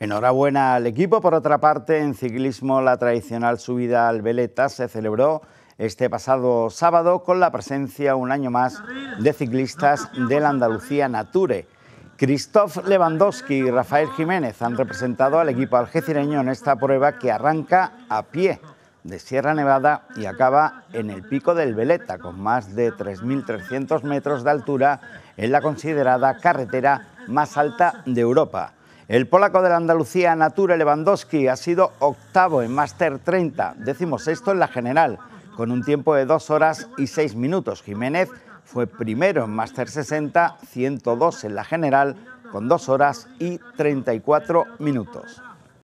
Enhorabuena al equipo. Por otra parte, en ciclismo la tradicional subida al Veleta se celebró este pasado sábado con la presencia un año más de ciclistas del Andalucía Nature. Christoph Lewandowski y Rafael Jiménez han representado al equipo algecireño en esta prueba que arranca a pie de Sierra Nevada y acaba en el pico del Veleta, con más de 3.300 metros de altura en la considerada carretera más alta de Europa. El polaco de la Andalucía, Nature Lewandowski, ha sido octavo en Master 30, decimosexto en la general, con un tiempo de 2 horas y 6 minutos. Jiménez fue primero en Master 60, 102 en la general, con 2 horas y 34 minutos.